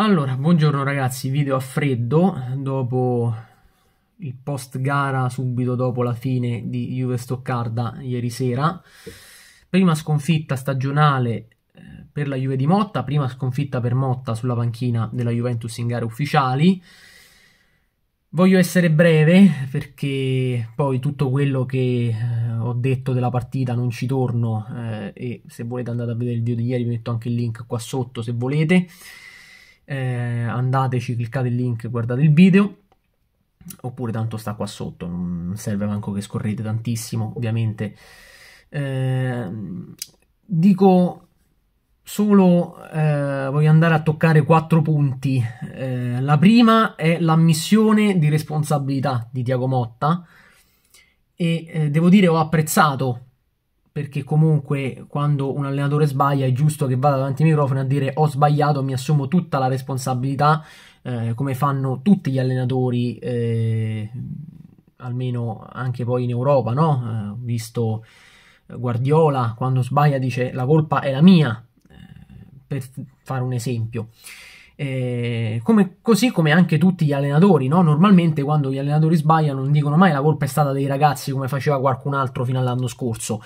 Allora, buongiorno ragazzi, video a freddo dopo il post gara subito dopo la fine di Juve Stoccarda ieri sera. Prima sconfitta stagionale eh, per la Juve di Motta, prima sconfitta per Motta sulla panchina della Juventus in gare ufficiali. Voglio essere breve perché poi tutto quello che eh, ho detto della partita non ci torno eh, e se volete andate a vedere il video di ieri vi metto anche il link qua sotto se volete eh, andateci, cliccate il link, guardate il video, oppure tanto sta qua sotto, non serve manco che scorrete tantissimo, ovviamente. Eh, dico solo, eh, voglio andare a toccare quattro punti. Eh, la prima è l'ammissione di responsabilità di Tiago Motta e eh, devo dire ho apprezzato perché comunque quando un allenatore sbaglia è giusto che vada davanti ai microfoni a dire ho sbagliato, mi assumo tutta la responsabilità, eh, come fanno tutti gli allenatori, eh, almeno anche poi in Europa, no? Eh, visto Guardiola, quando sbaglia dice la colpa è la mia, eh, per fare un esempio. Eh, come, così come anche tutti gli allenatori, no? normalmente quando gli allenatori sbagliano non dicono mai la colpa è stata dei ragazzi come faceva qualcun altro fino all'anno scorso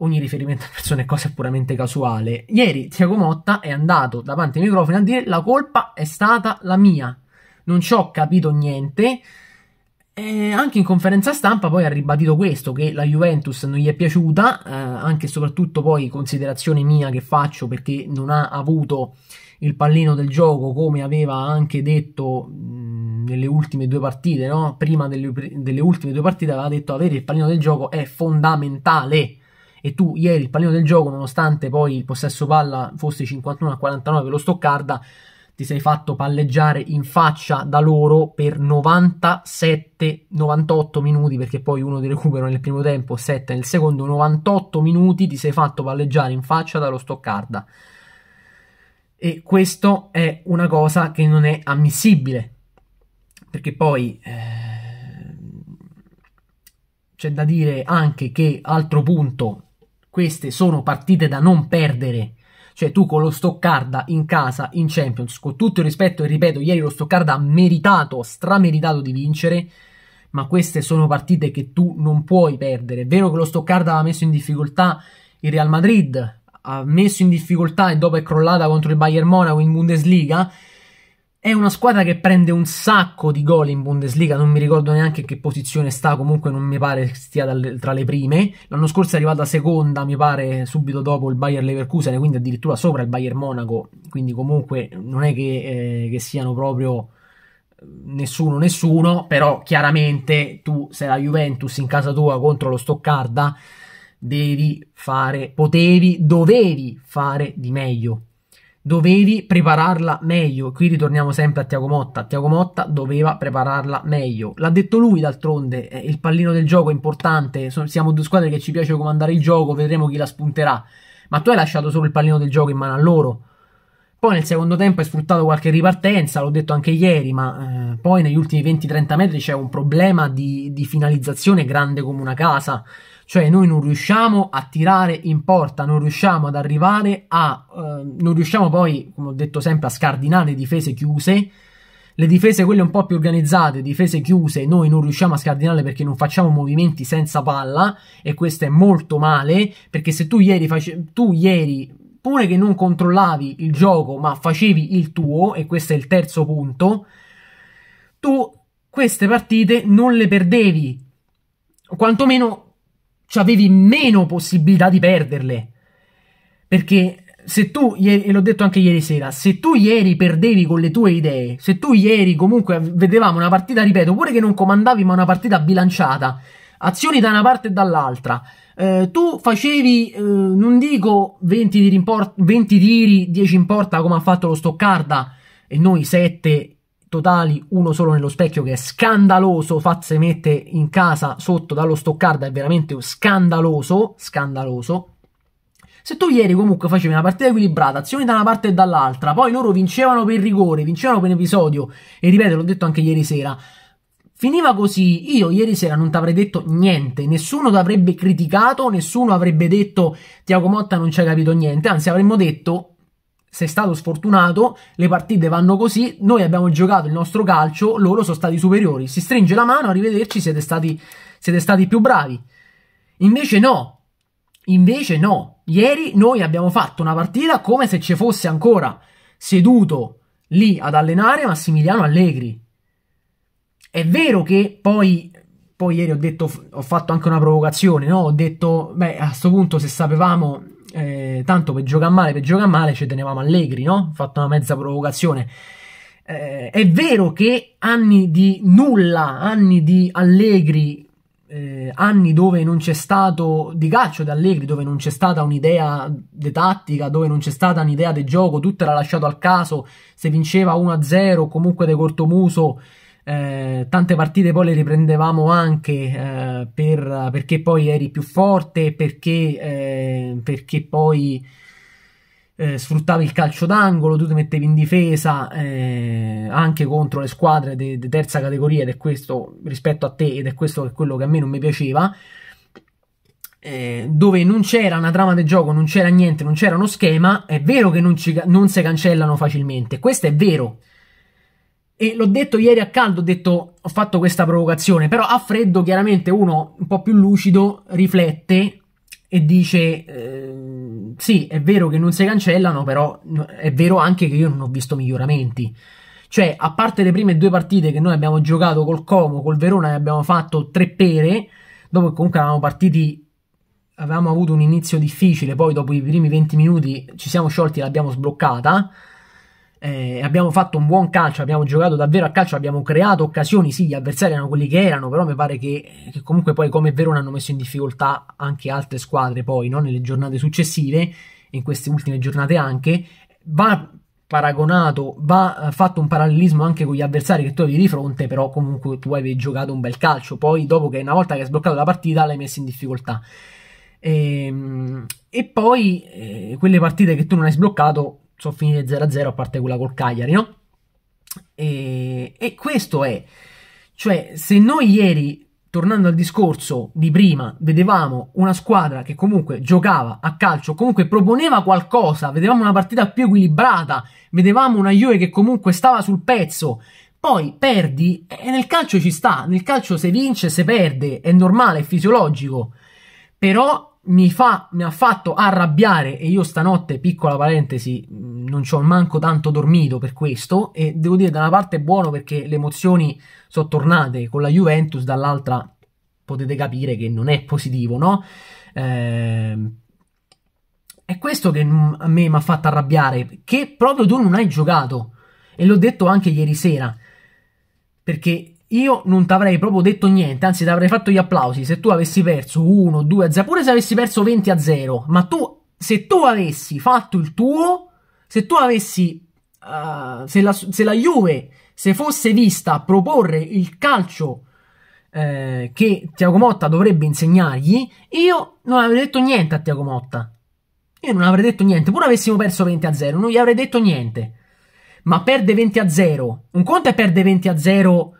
ogni riferimento a persone è cosa puramente casuale. Ieri Tiago Motta è andato davanti ai microfoni a dire la colpa è stata la mia, non ci ho capito niente. E anche in conferenza stampa poi ha ribadito questo, che la Juventus non gli è piaciuta, eh, anche e soprattutto poi considerazione mia che faccio perché non ha avuto il pallino del gioco come aveva anche detto nelle ultime due partite, no? prima delle, delle, ultime due partite aveva detto avere il pallino del gioco è fondamentale e tu ieri il pallino del gioco, nonostante poi il possesso palla fosse 51 a 49 per lo Stoccarda, ti sei fatto palleggiare in faccia da loro per 97-98 minuti, perché poi uno di recupero nel primo tempo, 7 nel secondo, 98 minuti ti sei fatto palleggiare in faccia dallo Stoccarda. E questo è una cosa che non è ammissibile, perché poi eh, c'è da dire anche che, altro punto, queste sono partite da non perdere. Cioè tu con lo Stoccarda in casa, in Champions, con tutto il rispetto e ripeto, ieri lo Stoccarda ha meritato, strameritato di vincere, ma queste sono partite che tu non puoi perdere. È vero che lo Stoccarda ha messo in difficoltà il Real Madrid, ha messo in difficoltà e dopo è crollata contro il Bayern Monaco in Bundesliga, è una squadra che prende un sacco di gol in Bundesliga, non mi ricordo neanche che posizione sta, comunque non mi pare stia dalle, tra le prime. L'anno scorso è arrivata seconda, mi pare, subito dopo il Bayer Leverkusen, quindi addirittura sopra il Bayer Monaco, quindi comunque non è che, eh, che siano proprio eh, nessuno nessuno, però chiaramente tu sei la Juventus in casa tua contro lo Stoccarda, devi fare, potevi, dovevi fare di meglio dovevi prepararla meglio. Qui ritorniamo sempre a Tiago Motta. Tiago Motta doveva prepararla meglio. L'ha detto lui d'altronde, eh, il pallino del gioco è importante. Siamo due squadre che ci piace comandare il gioco, vedremo chi la spunterà. Ma tu hai lasciato solo il pallino del gioco in mano a loro. Poi nel secondo tempo hai sfruttato qualche ripartenza, l'ho detto anche ieri, ma eh, poi negli ultimi 20-30 metri c'è un problema di, di finalizzazione grande come una casa cioè noi non riusciamo a tirare in porta, non riusciamo ad arrivare a, eh, non riusciamo poi, come ho detto sempre, a scardinare difese chiuse, le difese quelle un po' più organizzate, difese chiuse, noi non riusciamo a scardinarle perché non facciamo movimenti senza palla e questo è molto male perché se tu ieri, face- tu ieri pure che non controllavi il gioco ma facevi il tuo e questo è il terzo punto, tu queste partite non le perdevi, o quantomeno cioè avevi meno possibilità di perderle. Perché se tu, e l'ho detto anche ieri sera, se tu ieri perdevi con le tue idee, se tu ieri comunque vedevamo una partita, ripeto, pure che non comandavi, ma una partita bilanciata, azioni da una parte e dall'altra, eh, tu facevi, eh, non dico 20 tiri, 20 tiri, 10 in porta come ha fatto lo Stoccarda, e noi 7 totali, uno solo nello specchio che è scandaloso, Fazze mette in casa sotto dallo Stoccarda, è veramente scandaloso, scandaloso. Se tu ieri comunque facevi una partita equilibrata, azioni da una parte e dall'altra, poi loro vincevano per rigore, vincevano per episodio, e ripeto, l'ho detto anche ieri sera, Finiva così, io ieri sera non ti avrei detto niente, nessuno ti avrebbe criticato, nessuno avrebbe detto Tiago Motta non ci ha capito niente, anzi avremmo detto sei stato sfortunato, le partite vanno così, noi abbiamo giocato il nostro calcio, loro sono stati superiori, si stringe la mano, arrivederci, siete stati, siete stati più bravi. Invece no, invece no, ieri noi abbiamo fatto una partita come se ci fosse ancora seduto lì ad allenare Massimiliano Allegri. È vero che poi poi ieri ho detto, ho fatto anche una provocazione, no? Ho detto, beh, a questo punto se sapevamo eh, tanto per giocare male, per giocare male ci tenevamo allegri, no? Fatto una mezza provocazione. Eh, è vero che anni di nulla, anni di allegri, eh, anni dove non c'è stato di calcio di allegri, dove non c'è stata un'idea di tattica, dove non c'è stata un'idea di gioco, tutto era lasciato al caso, se vinceva 1-0 o comunque di cortomuso. Eh, tante partite poi le riprendevamo anche eh, per, perché poi eri più forte, perché eh, eh, perché poi eh, sfruttavi il calcio d'angolo, tu ti mettevi in difesa eh, anche contro le squadre di terza categoria ed è questo rispetto a te ed è questo quello che a me non mi piaceva eh, dove non c'era una trama del gioco, non c'era niente, non c'era uno schema, è vero che non, ci, non si cancellano facilmente, questo è vero. E l'ho detto ieri a caldo, ho, detto, ho fatto questa provocazione, però a freddo chiaramente uno un po' più lucido riflette e dice eh, sì, è vero che non si cancellano, però è vero anche che io non ho visto miglioramenti. Cioè, a parte le prime due partite che noi abbiamo giocato col Como, col Verona e abbiamo fatto tre pere, dopo che comunque eravamo partiti avevamo avuto un inizio difficile, poi dopo i primi 20 minuti ci siamo sciolti e l'abbiamo sbloccata. Eh, abbiamo fatto un buon calcio, abbiamo giocato davvero a calcio, abbiamo creato occasioni, sì, gli avversari erano quelli che erano, però mi pare che, che comunque poi come Verona hanno messo in difficoltà anche altre squadre poi, no? nelle giornate successive, in queste ultime giornate anche, va paragonato, va eh, fatto un parallelismo anche con gli avversari che tu avevi di fronte, però comunque tu avevi giocato un bel calcio, poi dopo che una volta che hai sbloccato la partita l'hai messa in difficoltà. E, ehm, e poi eh, quelle partite che tu non hai sbloccato sono finite 0-0 a parte quella col Cagliari, no? E, e questo è, cioè se noi ieri tornando al discorso di prima, vedevamo una squadra che comunque giocava a calcio, comunque proponeva qualcosa, vedevamo una partita più equilibrata, vedevamo una Juve che comunque stava sul pezzo. Poi perdi e nel calcio ci sta, nel calcio se vince se perde, è normale, è fisiologico. Però mi, fa, mi ha fatto arrabbiare e io stanotte, piccola parentesi, mm, non ci ho manco tanto dormito per questo e devo dire da una parte è buono perché le emozioni sono tornate con la Juventus, dall'altra potete capire che non è positivo, no? Eh, è questo che mm, a me mi ha fatto arrabbiare, che proprio tu non hai giocato e l'ho detto anche ieri sera, perché io non ti avrei proprio detto niente, anzi ti avrei fatto gli applausi se tu avessi perso 1, 2 a 0, pure se avessi perso 20 a 0, ma tu, se tu avessi fatto il tuo, se tu avessi, uh, se, la, se, la, Juve se fosse vista proporre il calcio eh, che Tiago Motta dovrebbe insegnargli, io non avrei detto niente a Tiago Motta, io non avrei detto niente, pure avessimo perso 20 a 0, non gli avrei detto niente, ma perde 20 a 0, un conto è perde 20 a 0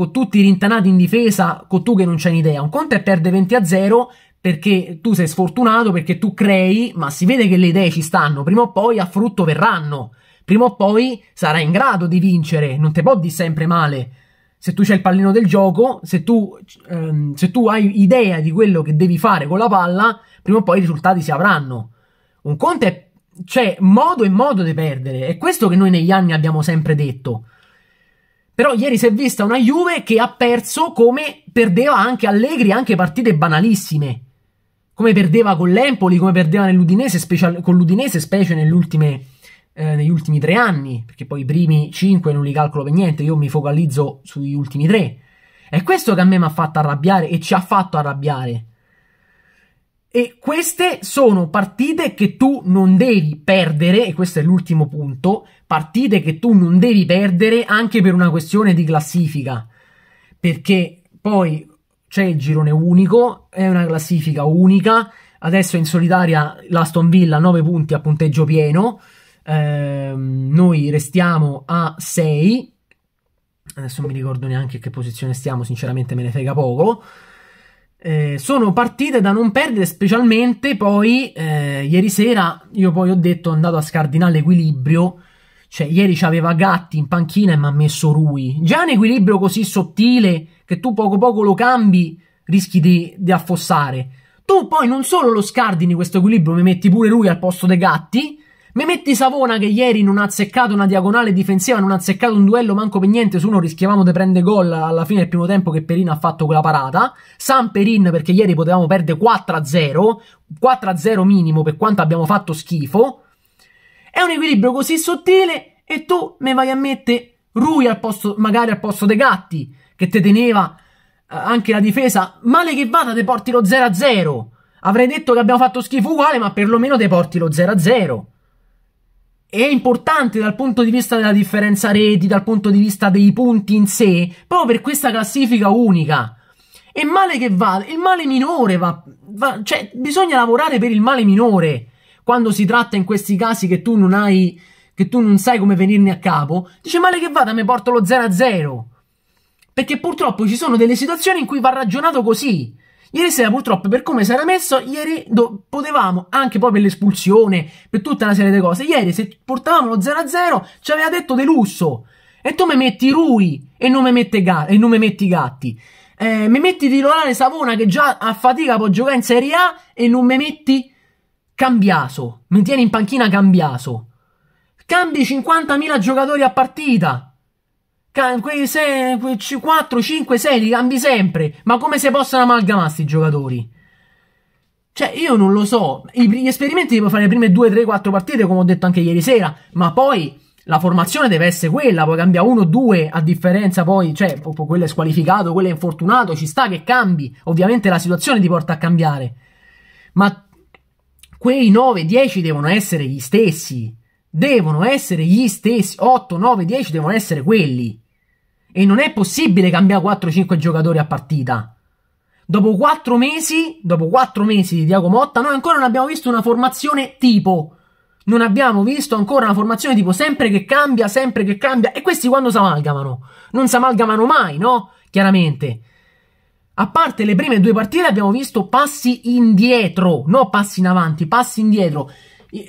con tutti rintanati in difesa, con tu che non c'è un'idea. Un conto è perde 20 a 0 perché tu sei sfortunato, perché tu crei, ma si vede che le idee ci stanno, prima o poi a frutto verranno, prima o poi sarai in grado di vincere, non te può di sempre male. Se tu c'è il pallino del gioco, se tu, ehm, se tu hai idea di quello che devi fare con la palla, prima o poi i risultati si avranno. Un conto è c'è modo e modo di perdere, è questo che noi negli anni abbiamo sempre detto. Però ieri si è vista una Juve che ha perso come perdeva anche Allegri, anche partite banalissime. Come perdeva con l'Empoli, come perdeva special, con l'Udinese, specie eh, negli ultimi tre anni. Perché poi i primi cinque non li calcolo per niente, io mi focalizzo sugli ultimi tre. È questo che a me mi ha fatto arrabbiare e ci ha fatto arrabbiare. E queste sono partite che tu non devi perdere, e questo è l'ultimo punto, partite che tu non devi perdere anche per una questione di classifica, perché poi c'è il girone unico, è una classifica unica, adesso in solitaria l'Aston Villa 9 punti a punteggio pieno, ehm, noi restiamo a 6, adesso non mi ricordo neanche che posizione stiamo, sinceramente me ne frega poco, eh, sono partite da non perdere, specialmente poi eh, ieri sera. Io poi ho detto: è andato a scardinare l'equilibrio. Cioè, ieri c'aveva Gatti in panchina e mi ha messo lui. Già un equilibrio così sottile che tu poco poco lo cambi, rischi di, di affossare. Tu poi non solo lo scardini questo equilibrio, mi metti pure lui al posto dei Gatti. Mi metti Savona che ieri non ha azzeccato una diagonale difensiva, non ha azzeccato un duello manco per niente, su uno rischiavamo di prendere gol alla fine del primo tempo che Perin ha fatto quella parata. San Perin perché ieri potevamo perdere 4-0, 4-0 minimo per quanto abbiamo fatto schifo. È un equilibrio così sottile e tu mi vai a mettere Rui al posto, magari al posto dei gatti, che te teneva eh, anche la difesa. Male che vada, te porti lo 0-0. Avrei detto che abbiamo fatto schifo uguale, ma perlomeno te porti lo 0-0 è importante dal punto di vista della differenza reti, dal punto di vista dei punti in sé, proprio per questa classifica unica. E male che va, il male minore va, va, cioè bisogna lavorare per il male minore quando si tratta in questi casi che tu non hai, che tu non sai come venirne a capo. Dice male che vada, mi porto lo 0 a 0. Perché purtroppo ci sono delle situazioni in cui va ragionato così. Ieri sera, purtroppo, per come si era messo, ieri do, potevamo, anche poi per l'espulsione, per tutta una serie di cose. Ieri, se portavamo lo 0-0, ci aveva detto delusso. E tu mi metti Rui e non mi metti, ga- e non mi metti Gatti. Eh, mi metti titolare Savona che già a fatica può giocare in Serie A e non mi metti Cambiaso. Mi tieni in panchina Cambiaso. Cambi 50.000 giocatori a partita. Quei 4, 5, 6 li cambi sempre. Ma come si possono amalgamare i giocatori? Cioè, io non lo so. gli esperimenti li puoi fare le prime 2, 3, 4 partite, come ho detto anche ieri sera. Ma poi la formazione deve essere quella. Poi cambia 1, 2, a differenza poi, cioè, quello è squalificato, quello è infortunato. Ci sta che cambi. Ovviamente la situazione ti porta a cambiare. Ma quei 9, 10 devono essere gli stessi devono essere gli stessi. 8, 9, 10 devono essere quelli. E non è possibile cambiare 4-5 giocatori a partita. Dopo 4 mesi, dopo 4 mesi di Diago Motta, noi ancora non abbiamo visto una formazione tipo. Non abbiamo visto ancora una formazione tipo sempre che cambia, sempre che cambia. E questi quando si amalgamano? Non si amalgamano mai, no? Chiaramente. A parte le prime due partite abbiamo visto passi indietro, no passi in avanti, passi indietro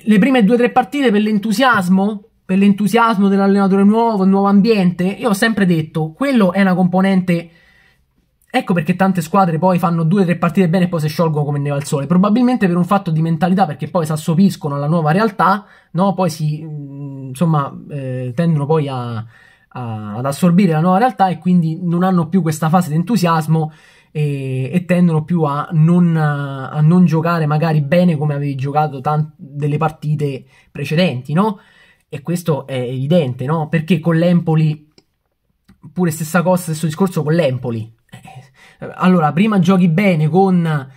le prime due o tre partite per l'entusiasmo, per l'entusiasmo dell'allenatore nuovo, nuovo ambiente, io ho sempre detto, quello è una componente... Ecco perché tante squadre poi fanno due o tre partite bene e poi si sciolgono come neve al sole. Probabilmente per un fatto di mentalità, perché poi si assopiscono alla nuova realtà, no? poi si, mm, insomma, eh, tendono poi a, a, ad assorbire la nuova realtà e quindi non hanno più questa fase di entusiasmo e, e tendono più a non, a non, giocare magari bene come avevi giocato tant- delle partite precedenti, no? E questo è evidente, no? Perché con l'Empoli, pure stessa cosa, stesso discorso con l'Empoli. Eh, allora, prima giochi bene con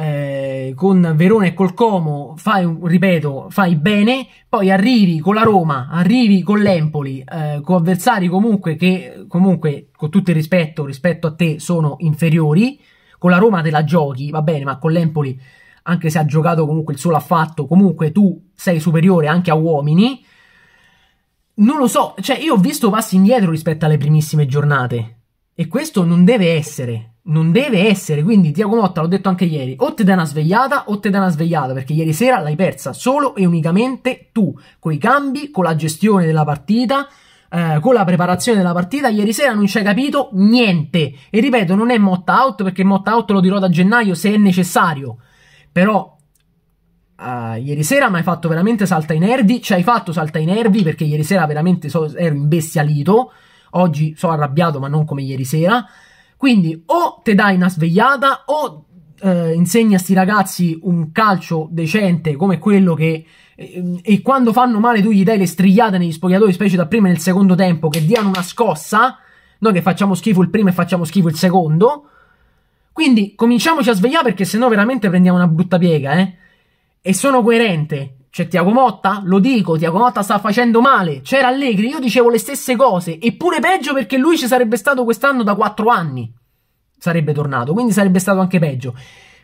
eh, con Verona e col Como fai, ripeto, fai bene, poi arrivi con la Roma, arrivi con l'Empoli, eh, con avversari comunque che, comunque, con tutto il rispetto, rispetto a te, sono inferiori, con la Roma te la giochi, va bene, ma con l'Empoli, anche se ha giocato comunque il solo fatto comunque tu sei superiore anche a uomini, non lo so, cioè io ho visto passi indietro rispetto alle primissime giornate, e questo non deve essere, non deve essere. Quindi, Tiago Motta, l'ho detto anche ieri: o ti dai una svegliata o ti dai una svegliata, perché ieri sera l'hai persa solo e unicamente tu, con i cambi, con la gestione della partita. Eh, con la preparazione della partita, ieri sera non ci hai capito niente. E ripeto, non è motta out perché motta out lo dirò da gennaio se è necessario. Però Uh, ieri sera mi hai fatto veramente salta i nervi, ci hai fatto salta i nervi perché ieri sera veramente so, ero imbestialito, oggi sono arrabbiato ma non come ieri sera, quindi o te dai una svegliata o eh, insegni a sti ragazzi un calcio decente come quello che eh, e quando fanno male tu gli dai le strigliate negli spogliatoi, specie da prima e nel secondo tempo, che diano una scossa, noi che facciamo schifo il primo e facciamo schifo il secondo. Quindi cominciamoci a svegliare perché sennò veramente prendiamo una brutta piega, eh? E sono coerente. C'è Tiago Motta? Lo dico, Tiago Motta sta facendo male. C'era Allegri, io dicevo le stesse cose. Eppure peggio perché lui ci sarebbe stato quest'anno da 4 anni. Sarebbe tornato, quindi sarebbe stato anche peggio.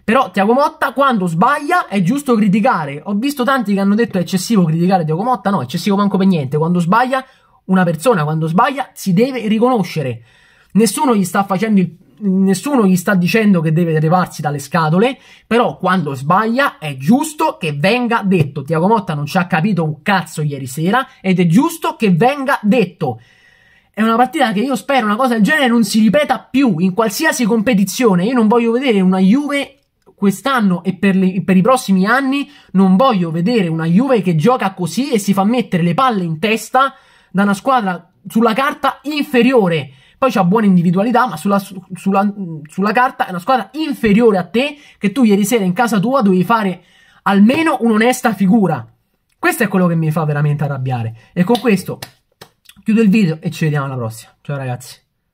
Però Tiago Motta quando sbaglia è giusto criticare. Ho visto tanti che hanno detto è eccessivo criticare Tiago Motta. No, eccessivo manco per niente. Quando sbaglia, una persona quando sbaglia si deve riconoscere. Nessuno gli sta facendo il nessuno gli sta dicendo che deve levarsi dalle scatole, però quando sbaglia è giusto che venga detto. Tiago Motta non ci ha capito un cazzo ieri sera ed è giusto che venga detto. È una partita che io spero una cosa del genere non si ripeta più in qualsiasi competizione. Io non voglio vedere una Juve quest'anno e per, le, per i prossimi anni, non voglio vedere una Juve che gioca così e si fa mettere le palle in testa da una squadra sulla carta inferiore poi c'ha buona individualità, ma sulla, sulla, sulla carta è una squadra inferiore a te che tu ieri sera in casa tua dovevi fare almeno un'onesta figura. Questo è quello che mi fa veramente arrabbiare. E con questo chiudo il video e ci vediamo alla prossima. Ciao ragazzi.